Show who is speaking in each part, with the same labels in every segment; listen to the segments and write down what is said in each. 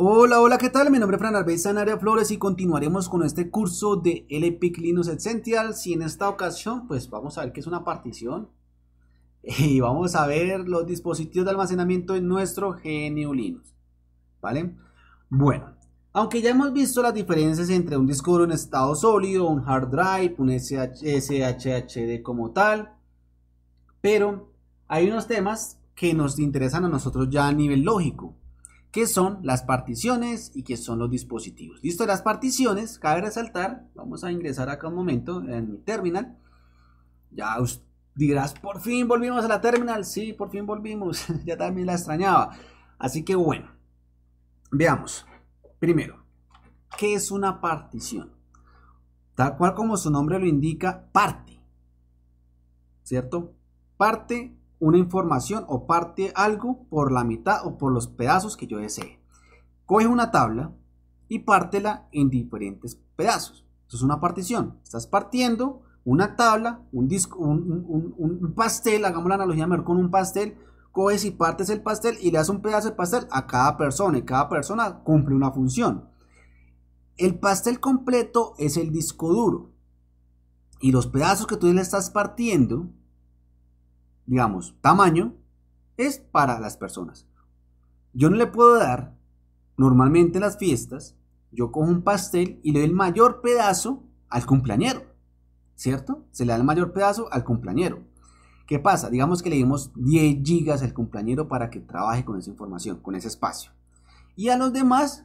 Speaker 1: Hola, hola, ¿qué tal? Mi nombre es Fran en Área Flores y continuaremos con este curso de LPIC Linux Essentials y en esta ocasión pues vamos a ver qué es una partición y vamos a ver los dispositivos de almacenamiento en nuestro GNU Linux, ¿vale? Bueno, aunque ya hemos visto las diferencias entre un disco duro en estado sólido, un hard drive, un SHHD como tal, pero hay unos temas que nos interesan a nosotros ya a nivel lógico qué son las particiones y qué son los dispositivos. Listo, las particiones, cabe resaltar, vamos a ingresar acá un momento en mi terminal. Ya dirás, por fin volvimos a la terminal, sí, por fin volvimos, ya también la extrañaba. Así que bueno, veamos. Primero, ¿qué es una partición? Tal cual como su nombre lo indica, parte. ¿Cierto? Parte una información o parte algo por la mitad o por los pedazos que yo desee. Coge una tabla y pártela en diferentes pedazos. Eso es una partición. Estás partiendo una tabla, un, disco, un, un pastel, hagamos la analogía mejor con un pastel. Coges y partes el pastel y le das un pedazo de pastel a cada persona y cada persona cumple una función. El pastel completo es el disco duro y los pedazos que tú le estás partiendo digamos, tamaño, es para las personas. Yo no le puedo dar, normalmente en las fiestas, yo cojo un pastel y le doy el mayor pedazo al cumpleañero, ¿cierto? Se le da el mayor pedazo al cumpleañero. ¿Qué pasa? Digamos que le dimos 10 gigas al cumpleañero para que trabaje con esa información, con ese espacio. Y a los demás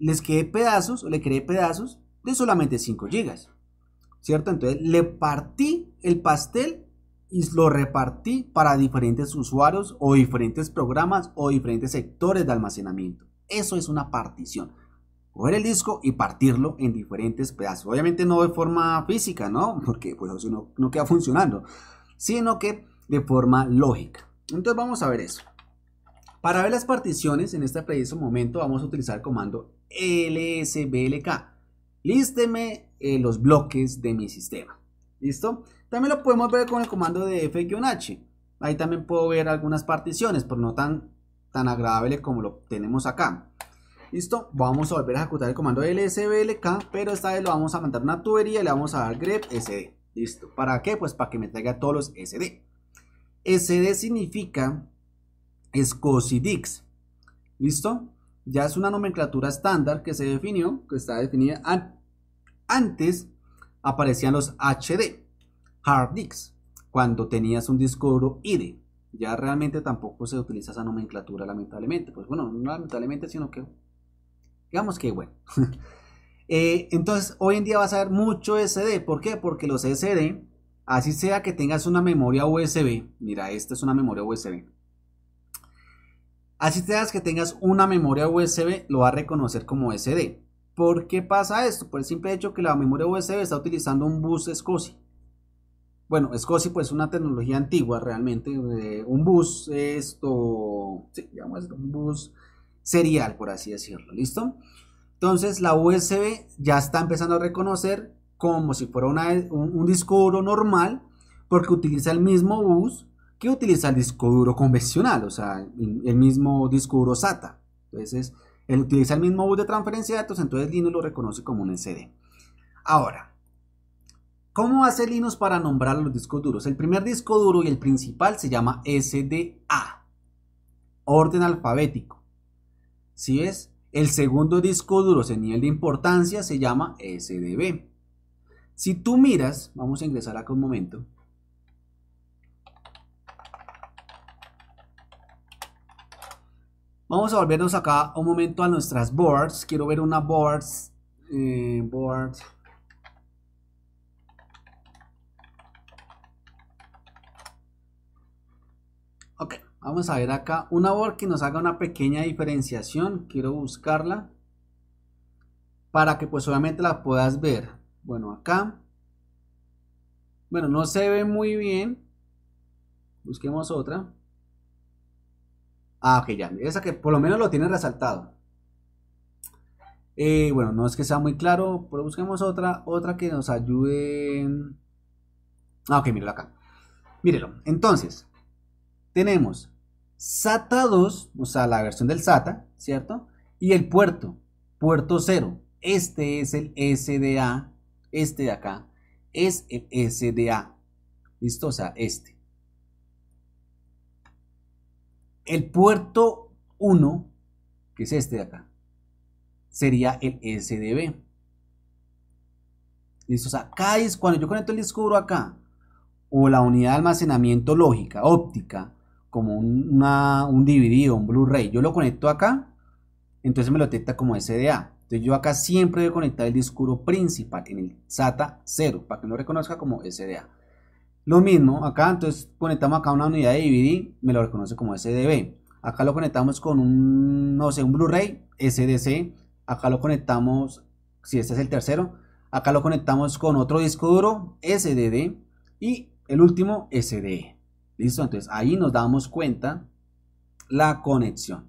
Speaker 1: les quedé pedazos o le creé pedazos de solamente 5 gigas, ¿cierto? Entonces le partí el pastel y lo repartí para diferentes usuarios o diferentes programas o diferentes sectores de almacenamiento. Eso es una partición. Coger el disco y partirlo en diferentes pedazos. Obviamente no de forma física, ¿no? Porque pues no, queda funcionando. Sino que de forma lógica. Entonces vamos a ver eso. Para ver las particiones en este preciso momento vamos a utilizar el comando lsblk. Lísteme eh, los bloques de mi sistema. ¿Listo? También lo podemos ver con el comando de F-H. Ahí también puedo ver algunas particiones, pero no tan, tan agradable como lo tenemos acá. Listo, vamos a volver a ejecutar el comando lsblk, pero esta vez lo vamos a mandar una tubería y le vamos a dar grep sd. Listo, ¿para qué? Pues para que me traiga todos los sd. SD significa dix ¿Listo? Ya es una nomenclatura estándar que se definió, que está definida antes, aparecían los HD hard disks. cuando tenías un disco duro IDE. Ya realmente tampoco se utiliza esa nomenclatura, lamentablemente. Pues bueno, no lamentablemente, sino que digamos que bueno. Eh, entonces, hoy en día vas a ver mucho SD. ¿Por qué? Porque los SD, así sea que tengas una memoria USB, mira, esta es una memoria USB. Así sea que tengas una memoria USB, lo va a reconocer como SD. ¿Por qué pasa esto? Por el simple hecho que la memoria USB está utilizando un bus SCSI. Bueno, SCSI pues es una tecnología antigua realmente, eh, un bus, esto, sí, un bus serial, por así decirlo, ¿listo? Entonces la USB ya está empezando a reconocer como si fuera un, disco duro normal, porque utiliza el mismo bus que utiliza el disco duro convencional, o sea, el, mismo disco duro SATA. Entonces, él utiliza el mismo bus de transferencia de datos, entonces Linux lo reconoce como un SD. Ahora, ¿Cómo hace Linux para nombrar los discos duros? El primer disco duro y el principal se llama SDA, orden alfabético. Si ¿Sí es? El segundo disco duro en nivel de importancia se llama SDB. Si tú miras, vamos a ingresar acá un momento. Vamos a volvernos acá un momento a nuestras boards. Quiero ver una boards. Eh, boards Ok, vamos a ver acá una board que nos haga una pequeña diferenciación. Quiero buscarla para que pues obviamente la puedas ver. Bueno, acá. Bueno, no se ve muy bien. Busquemos otra. Ah, ok, ya. Esa que por lo menos lo tiene resaltado. Eh, bueno, no es que sea muy claro, pero busquemos otra, otra que nos ayude. Ah, ok, míralo acá. Mírelo. Entonces, tenemos SATA 2, o sea, la versión del SATA, ¿cierto? Y el puerto, puerto 0. Este es el SDA, este de acá es el SDA. ¿Listo? O sea, este. El puerto 1, que es este de acá, sería el SDB. ¿Listo? O sea, acá es cuando yo conecto el disco acá, o la unidad de almacenamiento lógica, óptica, como un, un DVD o un Blu-ray. Yo lo conecto acá, entonces me lo detecta como SDA. Entonces yo acá siempre voy a conectar el disco duro principal en el SATA 0 para que lo reconozca como SDA. Lo mismo acá, entonces conectamos acá una unidad de DVD, me lo reconoce como SDB. Acá lo conectamos con un, no sé, un Blu-ray, SDC. Acá lo conectamos, si este es el tercero, acá lo conectamos con otro disco duro, SDD. Y el último, SDE. ¿Listo? Entonces ahí nos damos cuenta la conexión.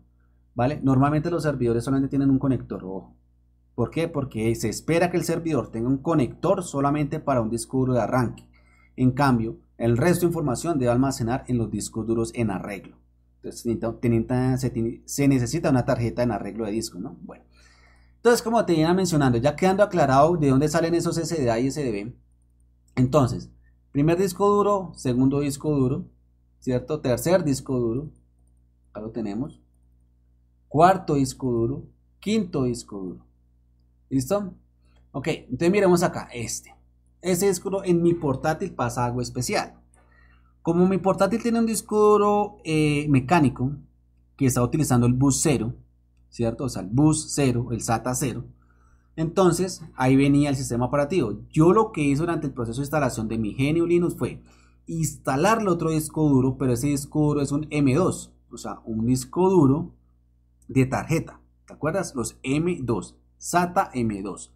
Speaker 1: ¿Vale? Normalmente los servidores solamente tienen un conector, ojo. ¿Por qué? Porque se espera que el servidor tenga un conector solamente para un disco duro de arranque. En cambio, el resto de información debe almacenar en los discos duros en arreglo. Entonces se necesita una tarjeta en arreglo de disco, ¿no? Bueno. Entonces, como te iba mencionando, ya quedando aclarado de dónde salen esos SDA y SDB. Entonces, primer disco duro, segundo disco duro, ¿cierto? Tercer disco duro, acá lo tenemos. Cuarto disco duro, quinto disco duro. ¿Listo? Ok, entonces miremos acá, este. ese disco en mi portátil pasa algo especial. Como mi portátil tiene un disco duro eh, mecánico que está utilizando el bus 0, ¿cierto? O sea, el bus 0, el SATA 0. Entonces, ahí venía el sistema operativo. Yo lo que hice durante el proceso de instalación de mi Genio Linux fue instalarle otro disco duro, pero ese disco duro es un M2, o sea, un disco duro de tarjeta. ¿Te acuerdas? Los M2, SATA M2.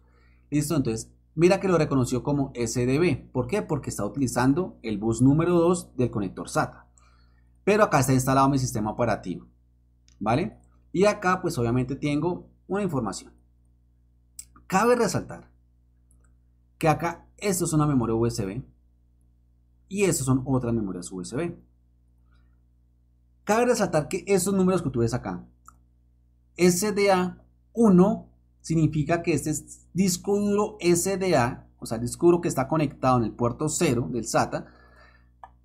Speaker 1: Listo, entonces mira que lo reconoció como SDB. ¿Por qué? Porque está utilizando el bus número 2 del conector SATA. Pero acá está instalado mi sistema operativo. ¿Vale? Y acá pues obviamente tengo una información. Cabe resaltar que acá esto es una memoria USB y esas son otras memorias USB. Cabe resaltar que estos números que tú ves acá, SDA 1 significa que este disco duro SDA, o sea, el disco duro que está conectado en el puerto 0 del SATA,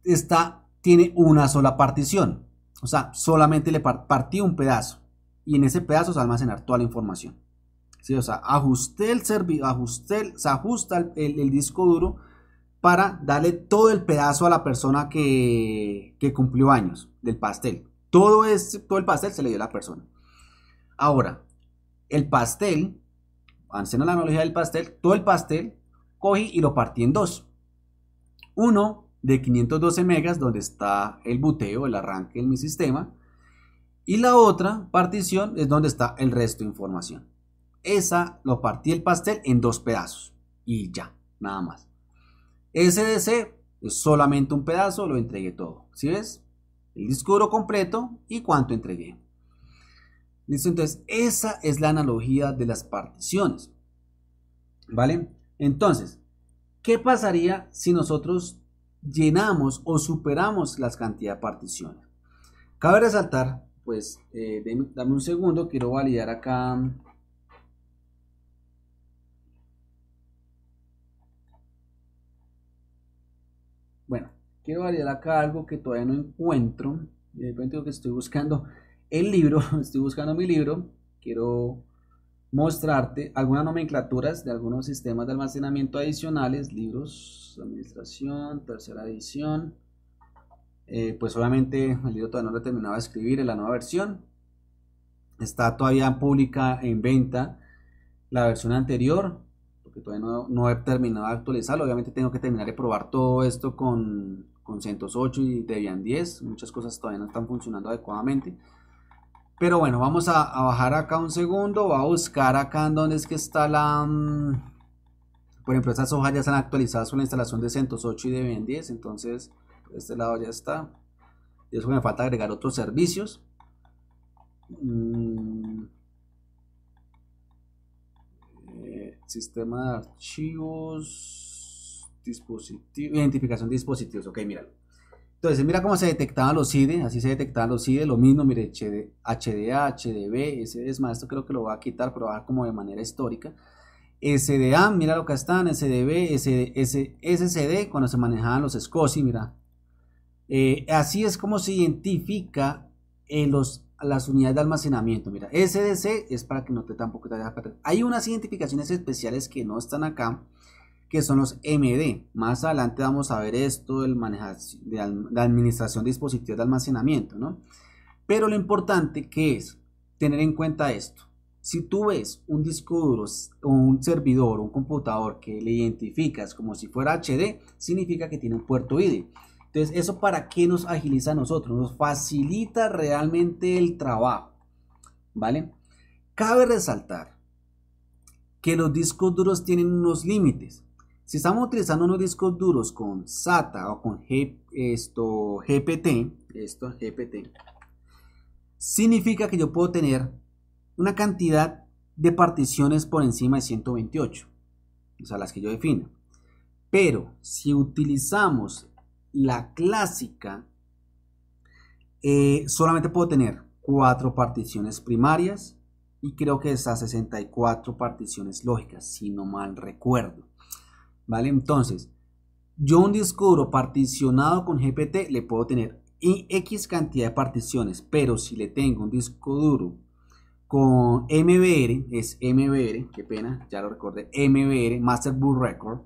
Speaker 1: está, tiene una sola partición. O sea, solamente le partí un pedazo y en ese pedazo se va a almacenar toda la información. O sea, el se ajusta el, el disco duro para darle todo el pedazo a la persona que, cumplió años del pastel. Todo, es, todo el pastel se le dio a la persona. Ahora, el pastel, haciendo la analogía del pastel, todo el pastel cogí y lo partí en dos. Uno de 512 megas, donde está el boteo, el arranque en mi sistema. Y la otra partición es donde está el resto de información. Esa lo partí el pastel en dos pedazos. Y ya, nada más. SDC es solamente un pedazo, lo entregué todo. ¿Sí ves? El disco duro completo y cuánto entregué. Listo, entonces esa es la analogía de las particiones. ¿Vale? Entonces, ¿qué pasaría si nosotros llenamos o superamos las cantidades de particiones? Cabe resaltar, pues, eh, dame un segundo, quiero validar acá quiero variar acá algo que todavía no encuentro. De repente que estoy buscando el libro, estoy buscando mi libro, quiero mostrarte algunas nomenclaturas de algunos sistemas de almacenamiento adicionales, libros, administración, tercera edición. Eh, pues solamente el libro todavía no lo he terminado de escribir en la nueva versión. Está todavía pública en venta la versión anterior, porque todavía no he terminado de actualizarlo. Obviamente tengo que terminar de probar todo esto con 108 y Debian 10. Muchas cosas todavía no están funcionando adecuadamente. Pero bueno, vamos a, bajar acá un segundo. Va a buscar acá en donde es que está la... Mm, por ejemplo, estas hojas ya están actualizadas con la instalación de 108 y Debian 10. Entonces, este lado ya está. Y eso me falta agregar otros servicios. Mm, eh, sistema de archivos identificación de dispositivos. Ok, míralo. Entonces, mira cómo se detectaban los CIDE, así se detectaban los CIDE, lo mismo, mire, HD, HDA, HDB, es más, esto creo que lo va a quitar, probar como de manera histórica. SDA, mira lo que están, SDB, SD, cuando se manejaban los SCOSI, mira. Eh, así es como se identifica eh, los, las unidades de almacenamiento. Mira, SDC es para que no te tampoco te deja perder. Hay unas identificaciones especiales que no están acá, que son los MD. Más adelante vamos a ver esto del de, la administración de dispositivos de almacenamiento, ¿no? Pero lo importante que es tener en cuenta esto. Si tú ves un disco duro o un servidor un computador que le identificas como si fuera HD, significa que tiene un puerto ID. Entonces, ¿eso para qué nos agiliza a nosotros? Nos facilita realmente el trabajo. ¿Vale? Cabe resaltar que los discos duros tienen unos límites. Si estamos utilizando unos discos duros con SATA o con esto, GPT, esto GPT, significa que yo puedo tener una cantidad de particiones por encima de 128, o sea, las que yo defino. Pero si utilizamos la clásica, eh, solamente puedo tener cuatro particiones primarias y creo que esas 64 particiones lógicas, si no mal recuerdo. ¿vale? Entonces, yo un disco duro particionado con GPT le puedo tener X cantidad de particiones, pero si le tengo un disco duro con MBR, es MBR, qué pena, ya lo recordé, MBR, Master Boot Record.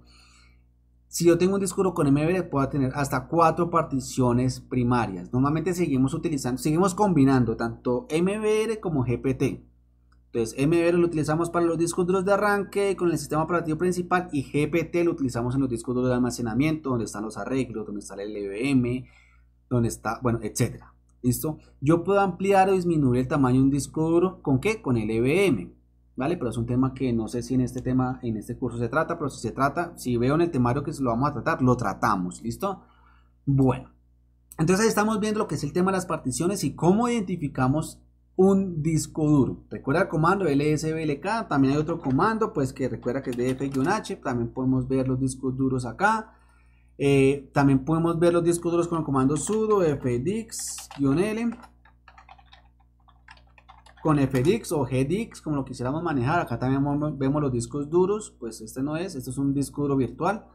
Speaker 1: Si yo tengo un disco duro con MBR, puedo tener hasta cuatro particiones primarias. Normalmente seguimos utilizando, seguimos combinando tanto MBR como GPT. Entonces, MBR lo utilizamos para los discos duros de arranque con el sistema operativo principal y GPT lo utilizamos en los discos duros de almacenamiento, donde están los arreglos, donde está el LVM, donde está, bueno, etcétera. ¿Listo? Yo puedo ampliar o disminuir el tamaño de un disco duro con qué? Con el LVM. ¿Vale? Pero es un tema que no sé si en este tema, en este curso se trata, pero si se trata, si veo en el temario que lo vamos a tratar, lo tratamos. ¿Listo? Bueno. Entonces estamos viendo lo que es el tema de las particiones y cómo identificamos un disco duro. Recuerda el comando lsblk, también hay otro comando, pues que recuerda que es df-h, también podemos ver los discos duros acá. Eh, también podemos ver los discos duros con el comando sudo fdix-l con fdx o gdix, como lo quisiéramos manejar. Acá también vemos los discos duros, pues este no es, este es un disco duro virtual.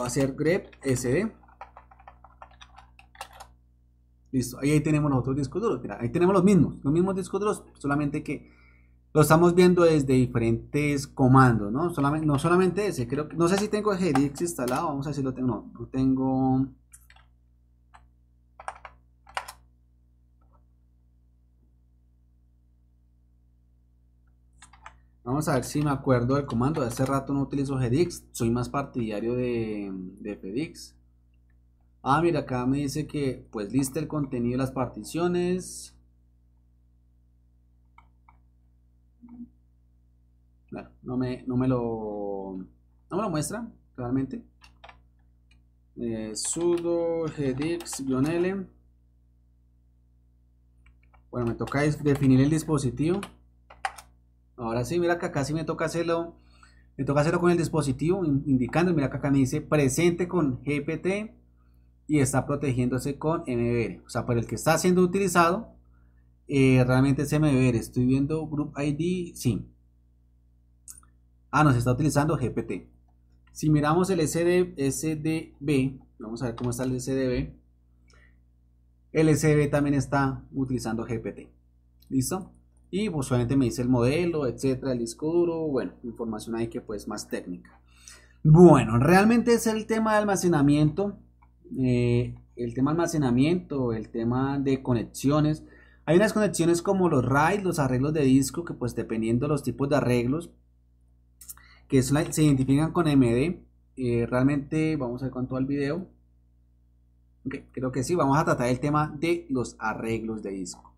Speaker 1: Va a ser grep sd Listo, ahí, tenemos los otros discos duros. Mira, ahí tenemos los mismos, los mismos discos duros, solamente que lo estamos viendo desde diferentes comandos, ¿no? Solamente, no solamente ese, creo que, no sé si tengo GDX instalado, vamos a ver si lo tengo, no, no tengo... Vamos a ver si me acuerdo del comando. de Hace rato no utilizo GDX. Soy más partidario de, de Ah, mira, acá me dice que pues lista el contenido de las particiones. no me, no me lo, muestra realmente. Eh, sudo gedix-l. Bueno, me toca definir el dispositivo. Ahora sí, mira que acá sí me toca hacerlo. Me toca hacerlo con el dispositivo, indicando, mira que acá me dice presente con GPT y está protegiéndose con MBR. O sea, para el que está siendo utilizado, eh, realmente es MBR. Estoy viendo Group ID, sí. Ah, nos está utilizando GPT. Si miramos el SDB, vamos a ver cómo está el SDB. El SDB también está utilizando GPT. ¿Listo? Y usualmente pues, me dice el modelo, etcétera, el disco duro, bueno, información ahí que pues más técnica. Bueno, realmente es el tema de almacenamiento eh, el tema almacenamiento, el tema de conexiones. Hay unas conexiones como los RAID, los arreglos de disco, que pues dependiendo de los tipos de arreglos, que se identifican con MD. Eh, realmente, vamos a ver cuánto todo el video. creo que sí, vamos a tratar el tema de los arreglos de disco.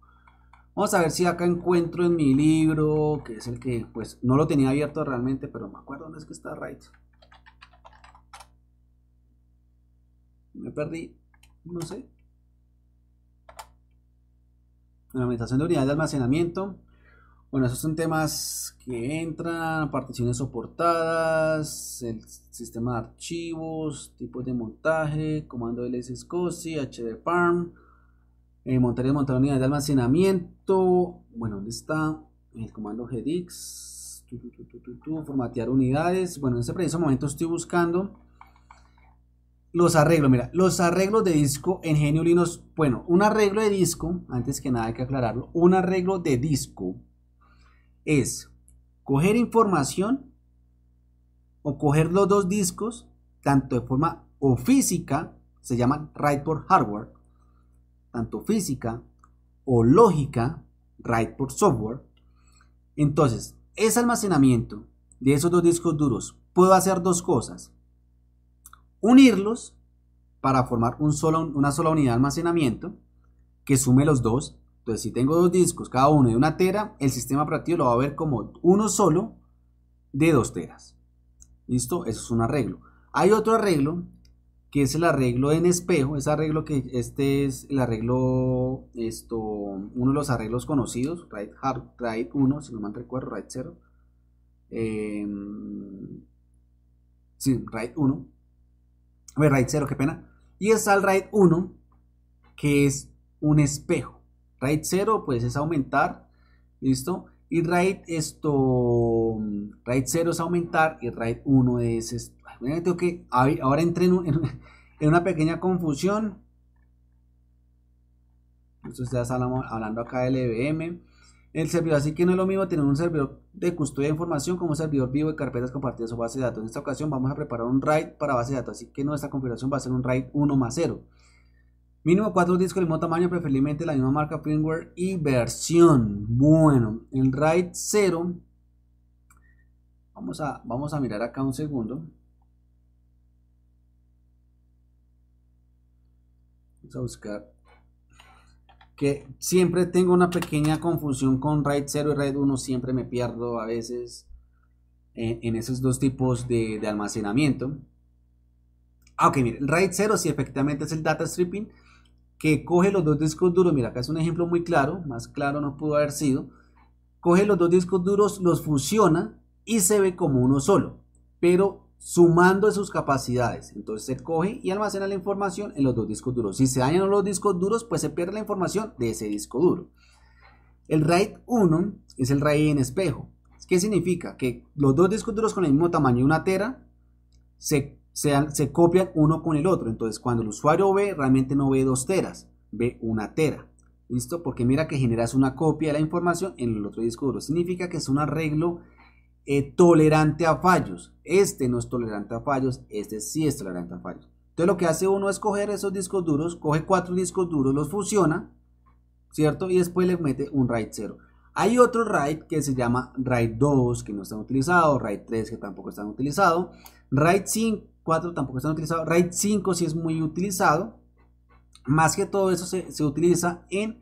Speaker 1: Vamos a ver si acá encuentro en mi libro, que es el que pues no lo tenía abierto realmente, pero me acuerdo dónde es que está RAID. Me perdí. No sé. Fundamentación de unidades de almacenamiento. Bueno, esos son temas que entran, particiones soportadas, el sistema de archivos, tipos de montaje, comando LS SCSI, HDPARM, eh, montar y desmontar unidades de almacenamiento. Bueno, ¿dónde está? El comando GDIX, formatear unidades. Bueno, en ese preciso momento estoy buscando los arreglos, mira, los arreglos de disco en Genio bueno, un arreglo de disco, antes que nada hay que aclararlo, un arreglo de disco es coger información o coger los dos discos, tanto de forma o física, se llama write por hardware, tanto física o lógica, write por software. Entonces, ese almacenamiento de esos dos discos duros puedo hacer dos cosas unirlos para formar un solo, una sola unidad de almacenamiento que sume los dos. Entonces, si tengo dos discos, cada uno de una tera, el sistema operativo lo va a ver como uno solo de dos teras. ¿Listo? Eso es un arreglo. Hay otro arreglo que es el arreglo en espejo, es arreglo que este es el arreglo, esto, uno de los arreglos conocidos, RAID, hard, 1, si no mal recuerdo, RAID 0. Eh, em, sí, RAID 1. A ver, RAID 0, qué pena. Y está el RAID 1, que es un espejo. RAID 0, pues es aumentar, ¿listo? Y RAID esto, RAID 0 es aumentar y RAID 1 es que, ahora entré en, una pequeña confusión. Entonces ya hablando acá del EBM el servidor. Así que no es lo mismo tener un servidor de custodia de información como un servidor vivo de carpetas compartidas o base de datos. En esta ocasión vamos a preparar un RAID para base de datos, así que nuestra configuración va a ser un RAID 1 más 0. Mínimo 4 discos del mismo tamaño, preferiblemente la misma marca firmware y versión. Bueno, el RAID 0. Vamos a, vamos a mirar acá un segundo. Vamos a buscar que siempre tengo una pequeña confusión con RAID 0 y RAID 1, siempre me pierdo a veces en, esos dos tipos de, almacenamiento. Aunque ah, ok, miren, RAID 0 si efectivamente es el data stripping que coge los dos discos duros, mira, acá es un ejemplo muy claro, más claro no pudo haber sido, coge los dos discos duros, los fusiona y se ve como uno solo, pero sumando sus capacidades. Entonces se coge y almacena la información en los dos discos duros. Si se dañan los discos duros, pues se pierde la información de ese disco duro. El RAID 1 es el RAID en espejo. ¿Qué significa? Que los dos discos duros con el mismo tamaño de una tera se, se copian uno con el otro. Entonces cuando el usuario ve, realmente no ve dos teras, ve una tera. ¿Listo? Porque mira que generas una copia de la información en el otro disco duro. Significa que es un arreglo eh, tolerante a fallos. Este no es tolerante a fallos, este sí es tolerante a fallos. Entonces lo que hace uno es coger esos discos duros, coge cuatro discos duros, los fusiona, ¿cierto? Y después le mete un RAID 0. Hay otro RAID que se llama RAID 2 que no están utilizado RAID 3 que tampoco están utilizado RAID 4 tampoco están utilizado RAID 5 sí es muy utilizado. Más que todo eso se, utiliza en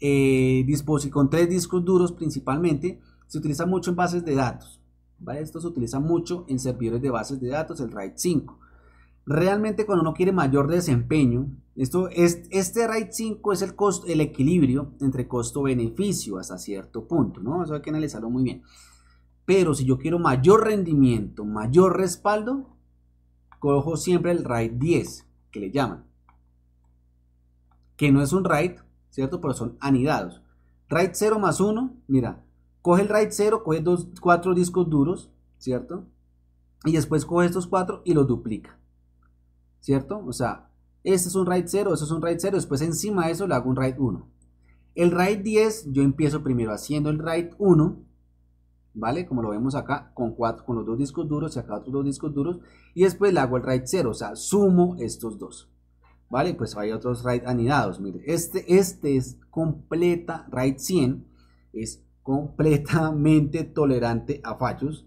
Speaker 1: eh, con tres discos duros principalmente, se utiliza mucho en bases de datos. Esto se utiliza mucho en servidores de bases de datos, el RAID 5. Realmente cuando uno quiere mayor desempeño, esto es, este RAID 5 es el, costo, el equilibrio entre costo-beneficio hasta cierto punto, ¿no? Eso hay que analizarlo muy bien. Pero si yo quiero mayor rendimiento, mayor respaldo, cojo siempre el RAID 10, que le llaman. Que no es un RAID, ¿cierto? Pero son anidados. RAID 0 más 1, mira, Coge el RAID 0, coge dos, cuatro discos duros, ¿cierto? Y después coge estos cuatro y los duplica, ¿cierto? O sea, este es un RAID 0, este es un RAID 0, después encima de eso le hago un RAID 1. El RAID 10, yo empiezo primero haciendo el RAID 1, ¿vale? Como lo vemos acá, con, con los dos discos duros y acá otros dos discos duros, y después le hago el RAID 0, o sea, sumo estos dos. ¿Vale? Pues hay otros RAID anidados. Mire, este, este es completa RAID 100. Es completamente tolerante a fallos,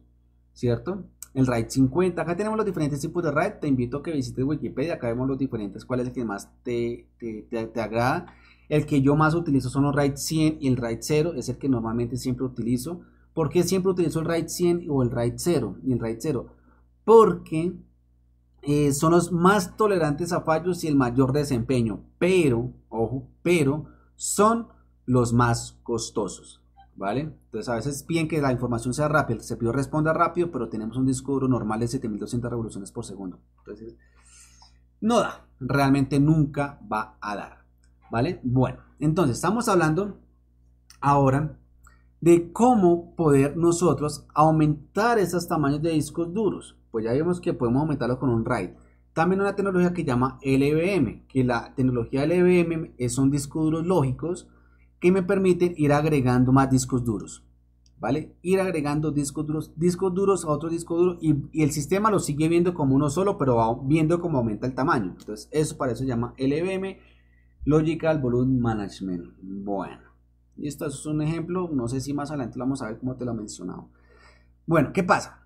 Speaker 1: ¿cierto? El RAID 50, acá tenemos los diferentes tipos de RAID, te invito a que visites Wikipedia, acá vemos los diferentes, cuál es el que más te, te, agrada. El que yo más utilizo son los RAID 100 y el RAID 0, es el que normalmente siempre utilizo. ¿Por qué siempre utilizo el RAID 100 o el RAID 0 y el RAID 0? Porque eh, son los más tolerantes a fallos y el mayor desempeño, pero, ojo, pero son los más costosos. ¿Vale? Entonces a veces bien que la información sea rápida, el CPU responda rápido, pero tenemos un disco duro normal de 7200 revoluciones por segundo. Entonces, no da, realmente nunca va a dar. ¿Vale? Bueno, entonces estamos hablando ahora de cómo poder nosotros aumentar esos tamaños de discos duros. Pues ya vimos que podemos aumentarlo con un RAID. También una tecnología que llama LVM, que la tecnología LVM son discos duros lógicos y me permiten ir agregando más discos duros. ¿Vale? Ir agregando discos duros, discos duros a otro disco duro y, el sistema lo sigue viendo como uno solo, pero va viendo cómo aumenta el tamaño. Entonces, eso para eso se llama LVM, Logical Volume Management. Bueno, y esto es un ejemplo, no sé si más adelante vamos a ver cómo te lo he mencionado. Bueno, ¿qué pasa?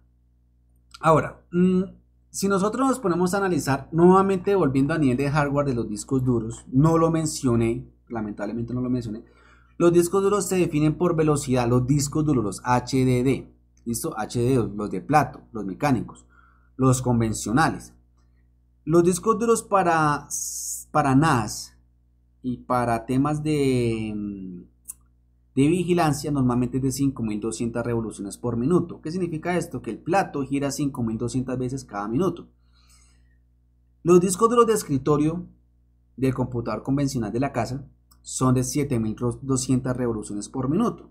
Speaker 1: Ahora, mm, si nosotros nos ponemos a analizar, nuevamente volviendo a nivel de hardware de los discos duros, no lo mencioné, lamentablemente no lo mencioné, los discos duros se definen por velocidad, los discos duros, los HDD, ¿listo? HDD, los de plato, los mecánicos, los convencionales. Los discos duros para, para NAS y para temas de, de vigilancia normalmente es de 5200 revoluciones por minuto. ¿Qué significa esto? Que el plato gira 5200 veces cada minuto. Los discos duros de escritorio del computador convencional de la casa son de 7200 revoluciones por minuto.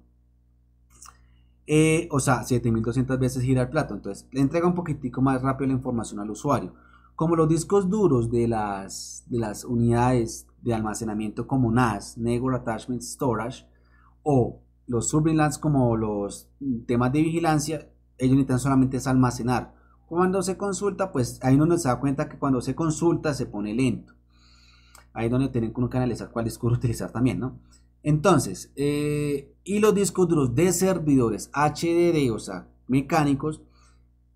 Speaker 1: Eh, o sea, 7200 veces gira el plato. Entonces, le entrega un poquitico más rápido la información al usuario. Como los discos duros de las, las unidades de almacenamiento como NAS, Negro Attachment Storage, o los surveillance como los temas de vigilancia, ellos necesitan solamente es almacenar. Cuando se consulta, pues ahí uno se da cuenta que cuando se consulta se pone lento ahí es donde tienen que analizar cuál disco utilizar también, ¿no? Entonces, eh, y los discos duros de servidores HDD, o sea, mecánicos,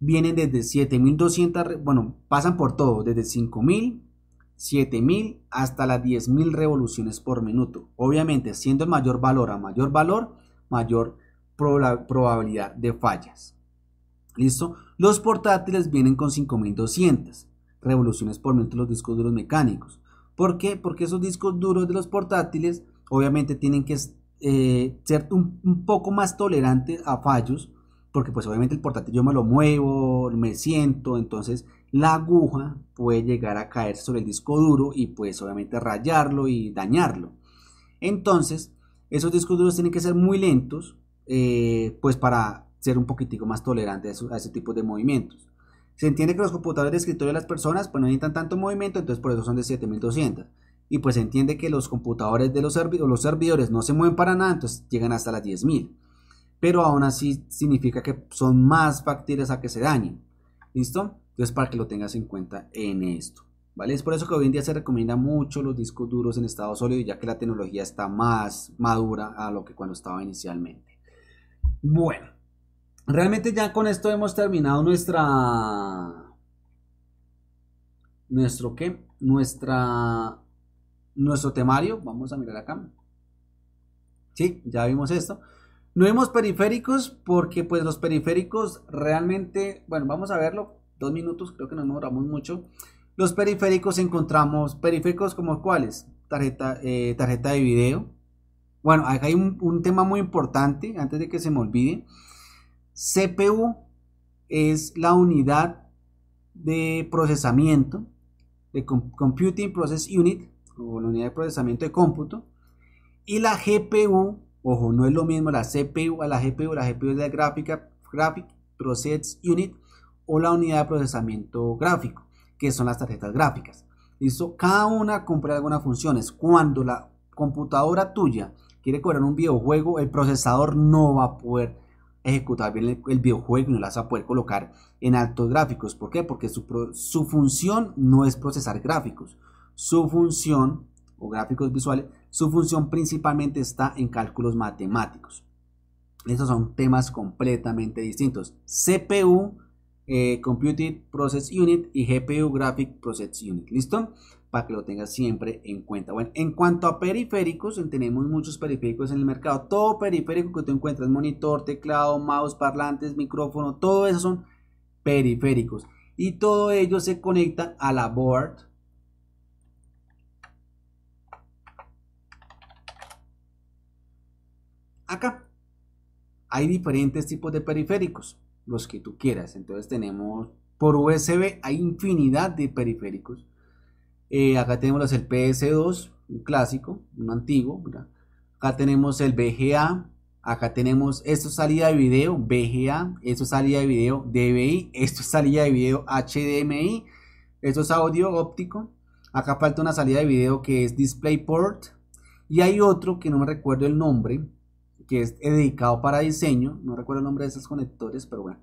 Speaker 1: vienen desde 7200, bueno, pasan por todo, desde 5000, 7000 hasta las 10000 revoluciones por minuto. Obviamente, siendo el mayor valor a mayor valor, mayor probabilidad de fallas. ¿Listo? Los portátiles vienen con 5200 revoluciones por minuto los discos duros mecánicos. ¿Por qué? Porque esos discos duros de los portátiles obviamente tienen que eh, ser un, poco más tolerantes a fallos, porque pues obviamente el portátil yo me lo muevo, me siento, entonces la aguja puede llegar a caer sobre el disco duro y pues obviamente rayarlo y dañarlo. Entonces, esos discos duros tienen que ser muy lentos, eh, pues para ser un poquitico más tolerantes a ese tipo de movimientos. Se entiende que los computadores de escritorio de las personas pues no necesitan tanto movimiento, entonces por eso son de 7200. Y pues se entiende que los computadores de los, servidores, los servidores no se mueven para nada, entonces llegan hasta las 10000. Pero aún así significa que son más factibles a que se dañen. ¿Listo? Entonces para que lo tengas en cuenta en esto. ¿Vale? Es por eso que hoy en día se recomienda mucho los discos duros en estado sólido, ya que la tecnología está más madura a lo que cuando estaba inicialmente. Bueno, Realmente ya con esto hemos terminado nuestra... ¿Nuestro qué? Nuestra... Nuestro temario. Vamos a mirar acá. Sí, ya vimos esto. No vimos periféricos porque pues los periféricos realmente... Bueno, vamos a verlo. Dos minutos, creo que no demoramos mucho. Los periféricos encontramos... Periféricos como cuáles? Tarjeta, eh, tarjeta de video. Bueno, acá hay un tema muy importante antes de que se me olvide CPU es la unidad de procesamiento, de Computing Process Unit, o la unidad de procesamiento de cómputo. Y la GPU, ojo, no es lo mismo la CPU a la GPU, la GPU es la gráfica, Graphic Process Unit, o la unidad de procesamiento gráfico, que son las tarjetas gráficas. ¿Listo? Cada una cumple algunas funciones. Cuando la computadora tuya quiere correr un videojuego, el procesador no va a poder ejecutar bien el, videojuego y no las va a poder colocar en altos gráficos. ¿Por qué? Porque su, función no es procesar gráficos. Su función, o gráficos visuales, su función principalmente está en cálculos matemáticos. Estos son temas completamente distintos. CPU, eh, Computed Process Unit y GPU Graphic Process Unit. ¿Listo? para que lo tengas siempre en cuenta. Bueno, en cuanto a periféricos, tenemos muchos periféricos en el mercado. Todo periférico que tú encuentras, monitor, teclado, mouse, parlantes, micrófono, todo eso son periféricos. Y todo ello se conecta a la board. Acá hay diferentes tipos de periféricos, los que tú quieras. Entonces tenemos por USB, hay infinidad de periféricos eh, acá tenemos el PS2, un clásico, un antiguo. Acá tenemos el VGA. Acá tenemos esto es salida de video, VGA. Esto es salida de video, DVI. Esto es salida de video, HDMI. Esto es audio óptico. Acá falta una salida de video que es DisplayPort. Y hay otro que no me recuerdo el nombre, que es dedicado para diseño. No recuerdo el nombre de esos conectores, pero bueno.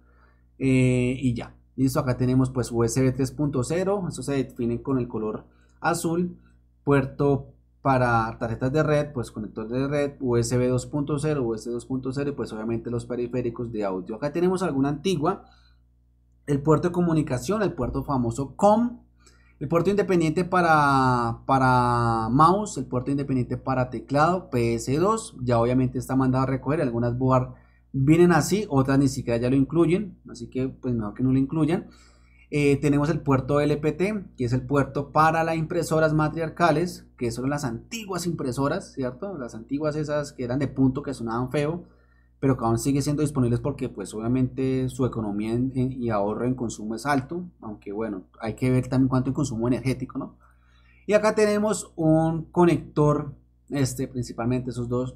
Speaker 1: Eh, y ya. Listo, acá tenemos pues USB 3.0. eso se define con el color azul, puerto para tarjetas de red, pues conector de red, USB 2.0, USB 2.0 y pues obviamente los periféricos de audio. Acá tenemos alguna antigua, el puerto de comunicación, el puerto famoso COM, el puerto independiente para, para mouse, el puerto independiente para teclado, PS2, ya obviamente está mandado a recoger, algunas board vienen así, otras ni siquiera ya lo incluyen, así que pues mejor que no lo incluyan. Eh, tenemos el puerto LPT, que es el puerto para las impresoras matriarcales, que son las antiguas impresoras, ¿cierto? Las antiguas esas que eran de punto, que sonaban feo, pero que aún sigue siendo disponibles porque pues obviamente su economía y ahorro en consumo es alto, aunque bueno, hay que ver también cuánto en consumo energético, ¿no? Y acá tenemos un conector, este principalmente esos dos,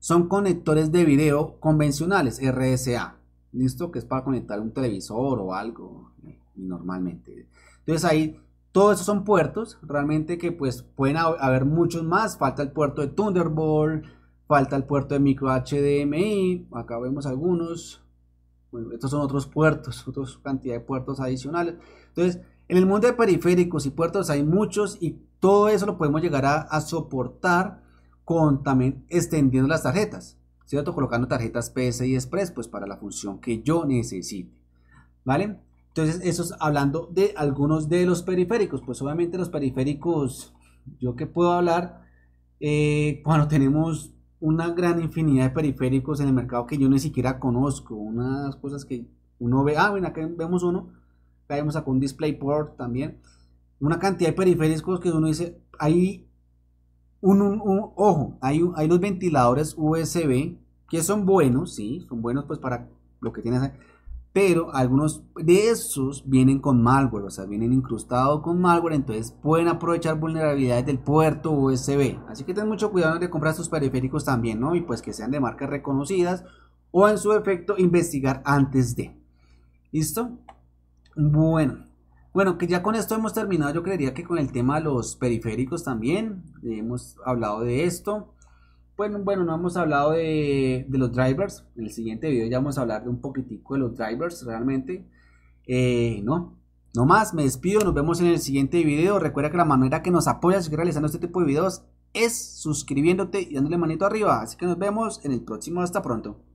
Speaker 1: son conectores de video convencionales, RSA, listo, que es para conectar un televisor o algo, y normalmente. Entonces ahí, todos esos son puertos, realmente que pues pueden haber muchos más, falta el puerto de Thunderbolt, falta el puerto de micro HDMI, acá vemos algunos, bueno, estos son otros puertos, otra cantidad de puertos adicionales. Entonces, en el mundo de periféricos y puertos hay muchos y todo eso lo podemos llegar a, a soportar con también extendiendo las tarjetas. Colocando tarjetas y Express, pues para la función que yo necesite, ¿vale? Entonces, eso es hablando de algunos de los periféricos, pues obviamente los periféricos, yo que puedo hablar, cuando eh, tenemos una gran infinidad de periféricos en el mercado que yo ni siquiera conozco, unas cosas que uno ve, ah, bueno, acá vemos uno, acá vemos acá un DisplayPort también, una cantidad de periféricos que uno dice, ahí un, ojo, hay, hay ventiladores USB que son buenos, sí, son buenos pues para lo que tienes, pero algunos de esos vienen con malware, o sea, vienen incrustados con malware, entonces pueden aprovechar vulnerabilidades del puerto USB. Así que ten mucho cuidado de comprar sus periféricos también, ¿no? Y pues que sean de marcas reconocidas o en su efecto investigar antes de. ¿Listo? Bueno, bueno, que ya con esto hemos terminado. Yo creería que con el tema de los periféricos también eh, hemos hablado de esto. Bueno, bueno, no hemos hablado de, los drivers. En el siguiente video ya vamos a hablar de un poquitico de los drivers realmente. Eh, no, no más, me despido. Nos vemos en el siguiente video. Recuerda que la manera que nos apoyas realizando este tipo de videos es suscribiéndote y dándole manito arriba. Así que nos vemos en el próximo. Hasta pronto.